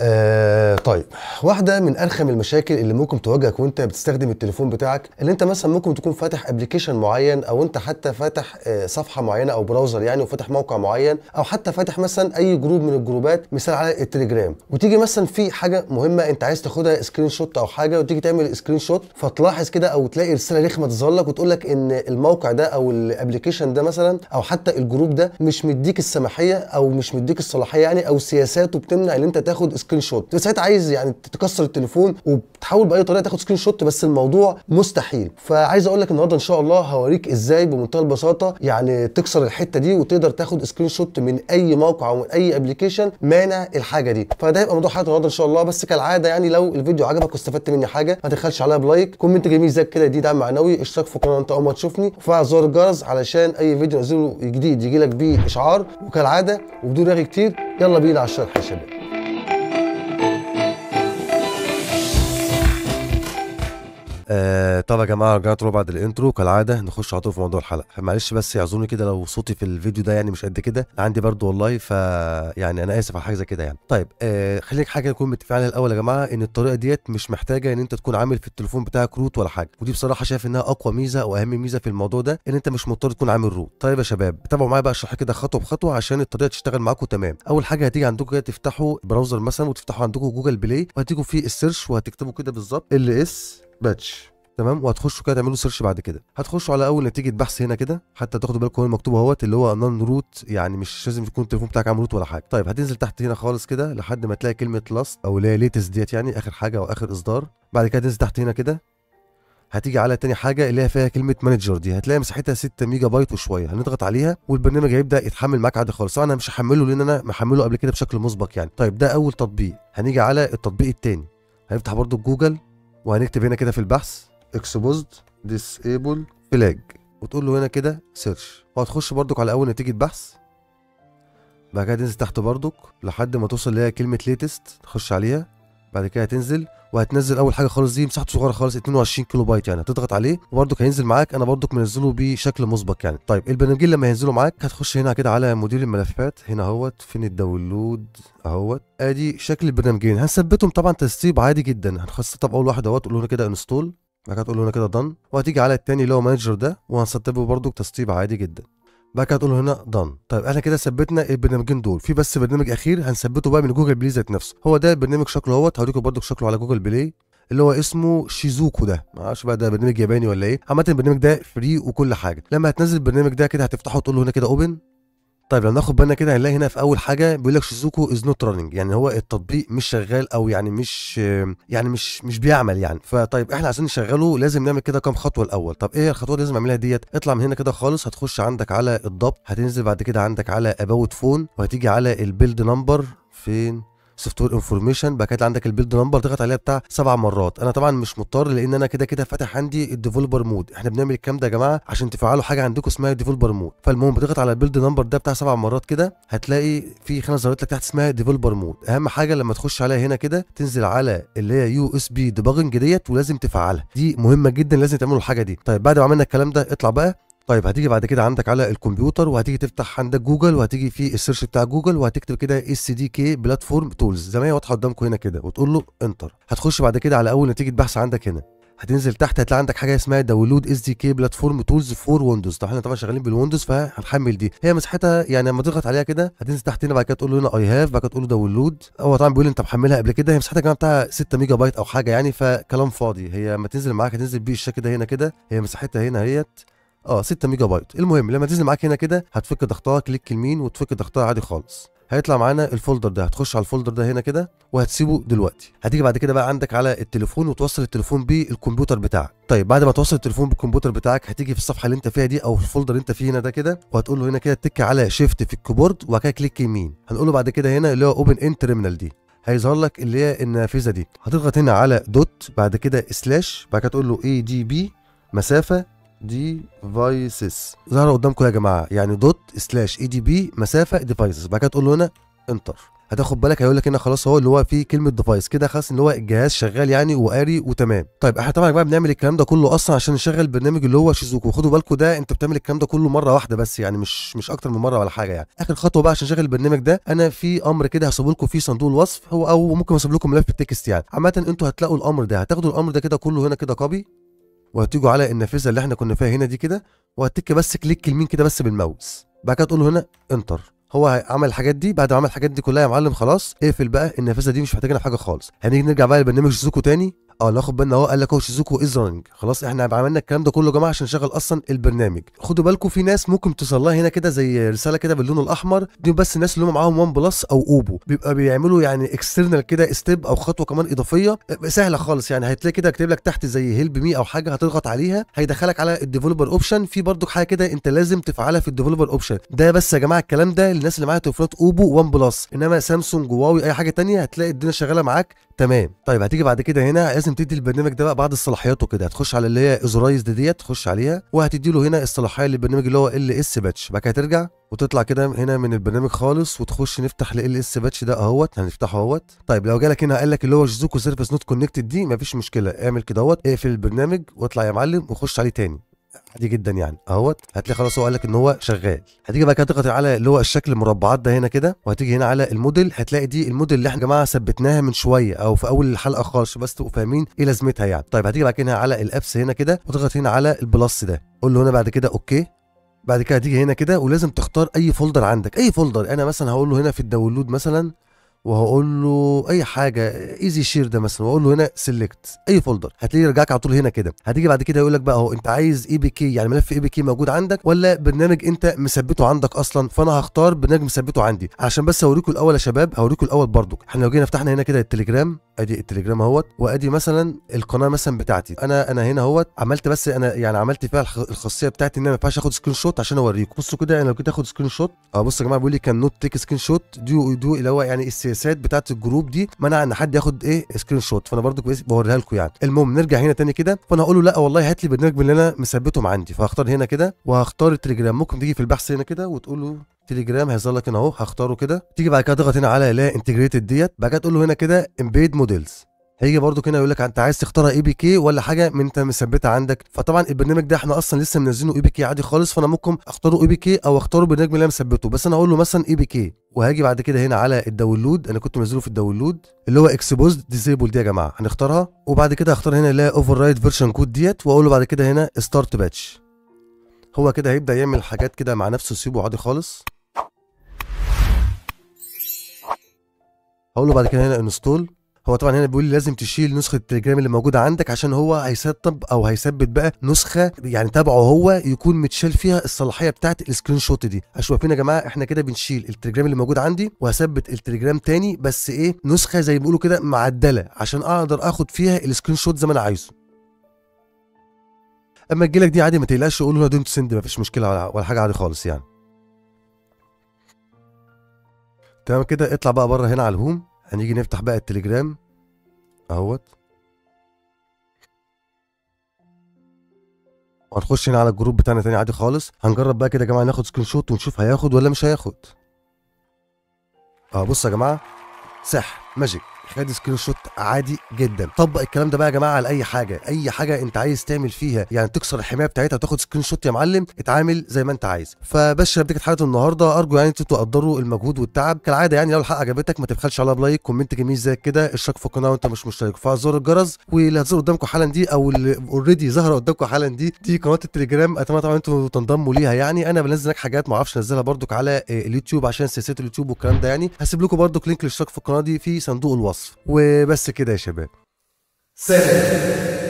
آه طيب واحده من ارخم المشاكل اللي ممكن تواجهك وانت بتستخدم التليفون بتاعك ان انت مثلا ممكن تكون فاتح ابلكيشن معين او انت حتى فاتح آه، صفحه معينه او براوزر يعني وفاتح موقع معين او حتى فاتح مثلا اي جروب من الجروبات مثال على التليجرام وتيجي مثلا في حاجه مهمه انت عايز تاخدها سكرين شوت او حاجه وتيجي تعمل سكرين شوت فتلاحظ كده او تلاقي رساله رخمه تظهر لك وتقول لك ان الموقع ده او الابلكيشن ده مثلا او حتى الجروب ده مش مديك السماحيه او مش مديك الصلاحيه يعني او سياساته بتمنع ان انت تاخد سكرين شوت ساعتها عايز يعني تكسر التليفون وبتحاول باي طريقه تاخد سكرين شوت بس الموضوع مستحيل فعايز اقول لك النهارده ان شاء الله هوريك ازاي بمنتهى البساطه يعني تكسر الحته دي وتقدر تاخد سكرين شوت من اي موقع او من اي ابلكيشن مانع الحاجه دي فده هيبقى موضوع حلقه النهارده ان شاء الله بس كالعاده يعني لو الفيديو عجبك واستفدت مني حاجه ما تدخلش عليا بلايك كومنت جميل زي كده دي دعم معنوي اشترك في القناه انت اول ما تشوفني وفعل زر الجرس علشان اي فيديو انزله جديد يجي لك بيه اشعار وكالعاده وبدون رغي كتير يلا بينا على الشرح يا شباب آه طبعا يا جماعه رجعنا تروح بعد الانترو كالعاده نخش على طول في موضوع الحلقه معلش بس يعذروني كده لو صوتي في الفيديو ده يعني مش قد كده عندي برضو والله ف يعني انا اسف على حاجه زي كده يعني طيب آه خليك حاجه نكون متفقين عليها الاول يا جماعه ان الطريقه ديت مش محتاجه ان انت تكون عامل في التليفون بتاعك روت ولا حاجه ودي بصراحه شايف انها اقوى ميزه واهم ميزه في الموضوع ده ان انت مش مضطر تكون عامل روت طيب يا شباب تابعوا معايا بقى الشرح كده خطوه بخطوه عشان الطريقه تشتغل معاكم تمام اول حاجه هتيجي عندكم كده تفتحوا براوزر مثلا وتفتحوا عندكم جوجل بلاي وهتيجوا في السيرش وهتكتبوا كده بالظبط ال اس باتش تمام وهتخشوا كده تعملوا سيرش بعد كده هتخشوا على اول نتيجه بحث هنا كده حتى تاخدوا بالكم المكتوب اهوت اللي هو نون روت يعني مش لازم يكون التليفون بتاعك عامل روت ولا حاجه طيب هتنزل تحت هنا خالص كده لحد ما تلاقي كلمه لاست او اللي هي ليتست ديت يعني اخر حاجه او اخر اصدار بعد كده تنزل تحت هنا كده هتيجي على تاني حاجه اللي هي فيها كلمه مانجر دي هتلاقي مساحتها 6 ميجا بايت وشويه هنضغط عليها والبرنامج هيبدا يتحمل معاك عادي خالص طبعا انا مش هحمله لان انا محمله قبل كده بشكل مسبق يعني طيب ده اول تطبيق هنيجي على التطبيق الثاني هنفتح برده جوجل وهنكتب هنا كده في البحث اكسبوزد ديسيبل فلاج وتقول له هنا كده سيرش وهتخش بردك على اول نتيجه بحث بعد كده تنزل تحت بردك لحد ما توصل لكلمه كلمه ليتست تخش عليها بعد كده هتنزل وهتنزل اول حاجه خالص دي مساحته صغيره خالص 22 كيلو بايت يعني هتضغط عليه وبرده هينزل معاك انا برده منزله بشكل مسبق يعني طيب البرنامجين لما هينزلوا معاك هتخش هنا كده على مدير الملفات هنا اهوت فين الداونلود اهوت ادي شكل البرنامجين هنثبتهم طبعا تثبيت عادي جدا طب اول واحد اهوت تقول له كده انستول بعد كده تقول هنا كده دن وهتيجي على الثاني اللي هو مانجر ده وهنثبته برده تثبيت عادي جدا بعد كده تقول هنا دان طيب احنا كده ثبتنا البرنامجين دول في بس برنامج اخير هنثبته بقى من جوجل بلاي ذات نفسه هو ده البرنامج شكله اهوت هوريكم برده شكله على جوجل بلاي اللي هو اسمه شيزوكو ده معرفش بقى ده برنامج ياباني ولا ايه عامه البرنامج ده فري وكل حاجه لما هتنزل البرنامج ده كده هتفتحه وتقول له هنا كده اوبن طيب لو ناخد بالنا كده هنلاقي هنا في اول حاجه بيقول لك شيزوكو از نوت رانينج يعني هو التطبيق مش شغال او يعني مش يعني مش مش بيعمل يعني فطيب احنا عشان نشغله لازم نعمل كده كام خطوه الاول طب ايه الخطوه اللي لازم اعملها ديت اطلع من هنا كده خالص هتخش عندك على الضبط هتنزل بعد كده عندك على اباوت فون وهتيجي على البيلد نمبر فين سوفت وير انفورميشن بعد كده عندك البيلد نمبر تضغط عليها بتاع سبع مرات انا طبعا مش مضطر لان انا كده كده فاتح عندي الديفولبر مود احنا بنعمل الكلام ده يا جماعه عشان تفعلوا حاجه عندكم اسمها الديفولبر مود فالمهم بتضغط على البيلد نمبر ده بتاع سبع مرات كده هتلاقي في خانه ظهرت لك تحت اسمها ديفولبر مود اهم حاجه لما تخش عليها هنا كده تنزل على اللي هي يو اس بي ديبجنج ديت ولازم تفعلها دي مهمه جدا لازم تعملوا الحاجه دي طيب بعد ما عملنا الكلام ده اطلع بقى طيب هتيجي بعد كده عندك على الكمبيوتر وهتيجي تفتح عندك جوجل وهتيجي في السيرش بتاع جوجل وهتكتب كده اس دي كي بلاتفورم تولز زي ما هي واضحه قدامكم هنا كده وتقول له انتر هتخش بعد كده على اول نتيجه بحث عندك هنا هتنزل تحت هتلاقي عندك حاجه اسمها داونلود اس دي كي بلاتفورم تولز فور ويندوز طب احنا طبعا شغالين بالويندوز فهنحمل دي هي مساحتها يعني لما تضغط عليها كده هتنزل تحت هنا بعد كده تقول له هنا اي هاف بعد كده تقول له داونلود هو طبعا بيقول انت محملها قبل كده هي مساحتها كمان بتاع 6 ميجا بايت او حاجه يعني فكلام فاضي هي لما تنزل معاك هتنزل بالشكل ده هنا كده هي مساحتها هنا اهيت اه 6 ميجا بايت المهم لما تنزل معاك هنا كده هتفك ضغطها كليك يمين وتفك ضغطها عادي خالص هيطلع معانا الفولدر ده هتخش على الفولدر ده هنا كده وهتسيبه دلوقتي هتيجي بعد كده بقى عندك على التليفون وتوصل التليفون بالكمبيوتر بتاعك طيب بعد ما توصل التليفون بالكمبيوتر بتاعك هتيجي في الصفحه اللي انت فيها دي او في الفولدر اللي انت فيه هنا ده كده وهتقول له هنا كده تك على شيفت في الكيبورد وبعد كده كليك يمين هنقول له بعد كده هنا اللي هو اوبن ان تيرمينال دي هيظهر لك اللي هي النافذه دي هتضغط هنا على دوت بعد كده سلاش بعد كده تقول له اي دي بي مسافه ديفايسز ظهر قدامكم يا جماعه يعني دوت سلاش اي دي بي مسافه ديفايسز بعد كده تقول له هنا انتر هتاخد بالك هيقول لك هنا خلاص هو اللي هو فيه كلمه ديفايس كده خلاص ان هو الجهاز شغال يعني وقاري وتمام طيب احنا طبعا يا جماعه بنعمل الكلام ده كله اصلا عشان نشغل البرنامج اللي هو شيزوكو خدوا بالكم ده انت بتعمل الكلام ده كله مره واحده بس يعني مش مش اكتر من مره ولا حاجه يعني اخر خطوه بقى عشان نشغل البرنامج ده انا في امر كده هسيبه لكم في صندوق الوصف هو او ممكن اسيب لكم ملف التكست يعني عامه انتوا هتلاقوا الامر ده هتاخدوا الامر ده كده كله هنا كده كوبي وهتيجوا على النافذه اللي احنا كنا فيها هنا دي كده وهتك بس كليك اليمين كده بس بالماوس بعد كده تقول هنا انتر هو عمل الحاجات دي بعد ما عمل الحاجات دي كلها يا معلم خلاص اقفل بقى النافذه دي مش محتاجينها حاجه خالص هنيجي نرجع بقى لبرنامج زوكو تاني اه ناخد بالنا اهو قال لك اهو شيزوكو از راننج خلاص احنا عملنا الكلام ده كله يا جماعه عشان نشغل اصلا البرنامج خدوا بالكم في ناس ممكن توصل لها هنا كده زي رساله كده باللون الاحمر دي بس الناس اللي هم معاهم وان بلس او اوبو بيبقى بيعملوا يعني اكسترنال كده ستيب او خطوه كمان اضافيه سهله خالص يعني هتلاقي كده كاتب لك تحت زي هيلب مي او حاجه هتضغط عليها هيدخلك على الديفلوبر اوبشن في برضك حاجه كده انت لازم تفعلها في الديفلوبر اوبشن ده بس يا جماعه الكلام ده للناس اللي معاها تليفونات اوبو وان بلس انما سامسونج واوي اي حاجه ثانيه هتلاقي الدنيا شغاله معاك تمام طيب هتيجي بعد كده هنا لازم تدي البرنامج ده بقى بعض الصلاحياته كده هتخش على اللي هي اوزرايز دي ديت تخش عليها وهتدي له هنا الصلاحيه للبرنامج اللي هو ال اس باتش بعد كده هترجع وتطلع كده هنا من البرنامج خالص وتخش نفتح ال اس باتش ده اهوت هنفتحه اهوت طيب لو جالك هنا قال لك اللي هو جزوكو سيرفيس نوت كونكتد دي مفيش مشكله اعمل كده اهوت اقفل البرنامج واطلع يا معلم وخش عليه تاني عادي جدا يعني اهوت هتلاقي خلاص هو قال لك ان هو شغال هتيجي بقى كده تضغط على اللي هو الشكل المربعات ده هنا كده وهتيجي هنا على الموديل هتلاقي دي الموديل اللي احنا يا جماعه ثبتناها من شويه او في اول الحلقه خالص بس تبقوا فاهمين ايه لازمتها يعني طيب هتيجي بعد كده على الابس هنا كده وتضغط هنا على البلس ده قول له هنا بعد كده اوكي بعد كده هتيجي هنا كده ولازم تختار اي فولدر عندك اي فولدر انا مثلا هقول له هنا في الداونلود مثلا وهقول له اي حاجه ايزي شير ده مثلا واقول له هنا سيلكت اي فولدر هتلاقيه يرجعك على طول هنا كده هتيجي بعد كده يقول لك بقى اهو انت عايز اي بي كي يعني ملف اي بي كي موجود عندك ولا برنامج انت مثبته عندك اصلا فانا هختار برنامج مثبته عندي عشان بس اوريكم الاول يا شباب هوريكم الاول برضو احنا لو جينا فتحنا هنا كده التليجرام ادي التليجرام اهوت وادي مثلا القناه مثلا بتاعتي انا انا هنا اهوت عملت بس انا يعني عملت فيها الخاصيه بتاعتي ان انا ما ينفعش اخد سكرين شوت عشان اوريكم بصوا كده انا لو كنت اخد سكرين شوت اه بصوا يا جماعه بيقول لي كان نوت تيك سكرين شوت دو دو اللي هو يعني السياسات بتاعت الجروب دي منع ان حد ياخد ايه سكرين شوت فانا برضو بوريها لكم يعني المهم نرجع هنا تاني كده فانا اقول له لا والله هات لي برنامج من اللي انا مثبته عندي فهختار هنا كده وهختار التليجرام ممكن تيجي في البحث هنا كده وتقول له تليجرام هيظهر لك هنا اهو هختاره كده تيجي بعد كده تضغط هنا على اللي هي انتجريتد ديت بعد كده تقول له هنا كده امبيد موديلز هيجي برضو كده يقول لك انت عايز تختارها اي بي كي ولا حاجه من انت مثبتها عندك فطبعا البرنامج ده احنا اصلا لسه منزلينه اي بي كي عادي خالص فانا ممكن اختاره اي بي كي او اختاره البرنامج اللي انا مثبته بس انا اقول له مثلا اي بي كي وهاجي بعد كده هنا على الداونلود انا كنت منزله في الداونلود اللي هو اكسبوز ديزيبل دي يا جماعه هنختارها وبعد كده هختار هنا اللي هي اوفر رايد فيرجن كود ديت واقول له بعد كده هنا ستارت باتش هو كده هيبدا يعمل حاجات كده مع نفسه سيبه عادي خالص هقول له بعد كده هنا انستول هو طبعا هنا بيقول لي لازم تشيل نسخه التليجرام اللي موجوده عندك عشان هو هيسطب او هيثبت بقى نسخه يعني تبعه هو يكون متشال فيها الصلاحيه بتاعه السكرين شوت دي اشوف فين يا جماعه احنا كده بنشيل التليجرام اللي موجود عندي وهثبت التليجرام تاني بس ايه نسخه زي ما بيقولوا كده معدله عشان اقدر اخد فيها السكرين شوت زي ما انا عايزه اما تجيلك دي عادي ما تقلقش قول له دونت سند مفيش مشكله ولا حاجه عادي خالص يعني تمام كده اطلع بقى بره هنا على الهوم هنيجي نفتح بقى التليجرام اهوت هنخش هنا على الجروب بتاعنا تاني عادي خالص هنجرب بقى كده يا جماعه ناخد سكرين شوت ونشوف هياخد ولا مش هياخد اه بصوا يا جماعه سحر ماجيك خد سكرين شوت عادي جدا طبق الكلام ده بقى يا جماعه على اي حاجه اي حاجه انت عايز تعمل فيها يعني تكسر الحمايه بتاعتها وتاخد سكرين شوت يا معلم اتعامل زي ما انت عايز فبس كده كانت حلقه النهارده ارجو يعني انتوا تقدروا المجهود والتعب كالعاده يعني لو الحلقه عجبتك ما تبخلش عليها بلايك كومنت جميل زي كده اشترك في القناه وانت مش مشترك فعل زر الجرس واللي هتظهر قدامكم حالا دي او اللي اوريدي ظاهره قدامكم حالا دي دي قناه التليجرام اتمنى طبعا انتوا تنضموا ليها يعني انا بنزل هناك حاجات ما اعرفش انزلها برضك على اليوتيوب عشان سلسله اليوتيوب والكلام ده يعني هسيب لكم برضك لينك للاشتراك في القناه دي في صندوق الوصف الوصف وبس كده يا شباب سلام